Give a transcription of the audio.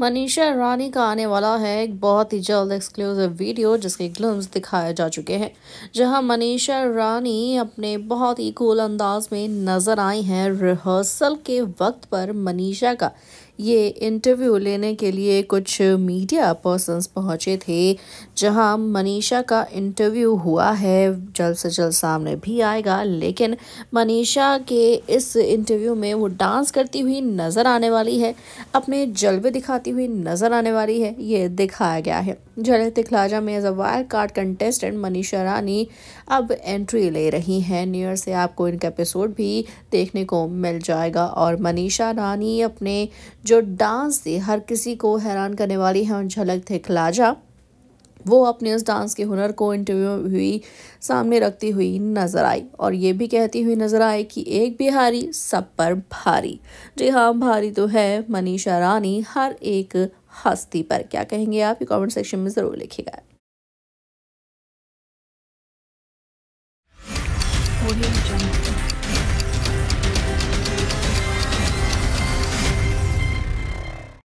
मनीषा रानी का आने वाला है एक बहुत ही जल्द एक्सक्लूसिव वीडियो जिसके ग्लूम्स दिखाए जा चुके हैं जहां मनीषा रानी अपने बहुत ही कूल अंदाज में नज़र आई हैं रिहर्सल के वक्त पर मनीषा का ये इंटरव्यू लेने के लिए कुछ मीडिया पर्सनस पहुंचे थे जहां मनीषा का इंटरव्यू हुआ है जल्द से जल्द सामने भी आएगा लेकिन मनीषा के इस इंटरव्यू में वो डांस करती हुई नज़र आने वाली है अपने जलवे दिखा आती हुई नजर आने वाली है ये दिखाया गया है जलित खिलाजा में as a wild card contestant Manisha Rani अब एंट्री ले रही हैं नियर से आपको इनका एपिसोड भी देखने को मिल जाएगा और मनीषा रानी अपने जो डांस से हर किसी को हैरान करने वाली हैं और झलक थे खिलाजा वो अपने उस डांस के हुनर को इंटरव्यू हुई सामने रखती हुई नजर आई और ये भी कहती हुई नजर आई कि एक बिहारी सब पर भारी जी हाँ भारी तो है मनीषा रानी हर एक हस्ती पर क्या कहेंगे आप ये कमेंट सेक्शन में ज़रूर लिखिएगा audio jungle